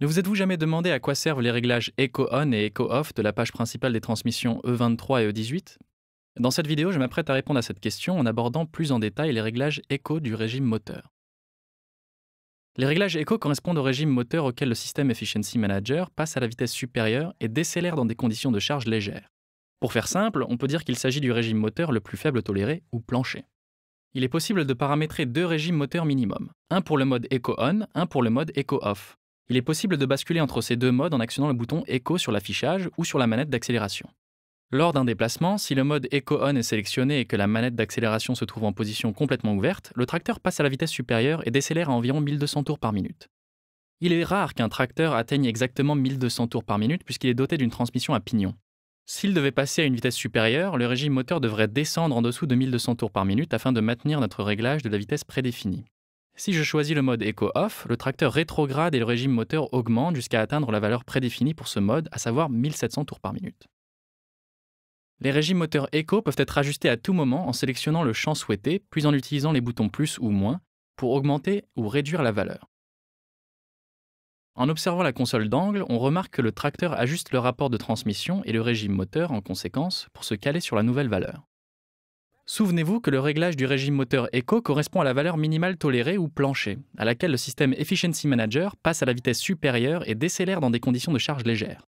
Ne vous êtes-vous jamais demandé à quoi servent les réglages Echo On et Echo Off de la page principale des transmissions E23 et E18 Dans cette vidéo, je m'apprête à répondre à cette question en abordant plus en détail les réglages Echo du régime moteur. Les réglages Echo correspondent au régime moteur auquel le système Efficiency Manager passe à la vitesse supérieure et décélère dans des conditions de charge légères. Pour faire simple, on peut dire qu'il s'agit du régime moteur le plus faible toléré ou plancher. Il est possible de paramétrer deux régimes moteurs minimum, un pour le mode Echo On, un pour le mode Echo Off. Il est possible de basculer entre ces deux modes en actionnant le bouton Echo sur l'affichage ou sur la manette d'accélération. Lors d'un déplacement, si le mode Echo On est sélectionné et que la manette d'accélération se trouve en position complètement ouverte, le tracteur passe à la vitesse supérieure et décélère à environ 1200 tours par minute. Il est rare qu'un tracteur atteigne exactement 1200 tours par minute puisqu'il est doté d'une transmission à pignon. S'il devait passer à une vitesse supérieure, le régime moteur devrait descendre en dessous de 1200 tours par minute afin de maintenir notre réglage de la vitesse prédéfinie. Si je choisis le mode Eco Off, le tracteur rétrograde et le régime moteur augmentent jusqu'à atteindre la valeur prédéfinie pour ce mode, à savoir 1700 tours par minute. Les régimes moteurs Eco peuvent être ajustés à tout moment en sélectionnant le champ souhaité, puis en utilisant les boutons plus ou moins pour augmenter ou réduire la valeur. En observant la console d'angle, on remarque que le tracteur ajuste le rapport de transmission et le régime moteur en conséquence pour se caler sur la nouvelle valeur. Souvenez-vous que le réglage du régime moteur Eco correspond à la valeur minimale tolérée ou planchée, à laquelle le système Efficiency Manager passe à la vitesse supérieure et décélère dans des conditions de charge légère.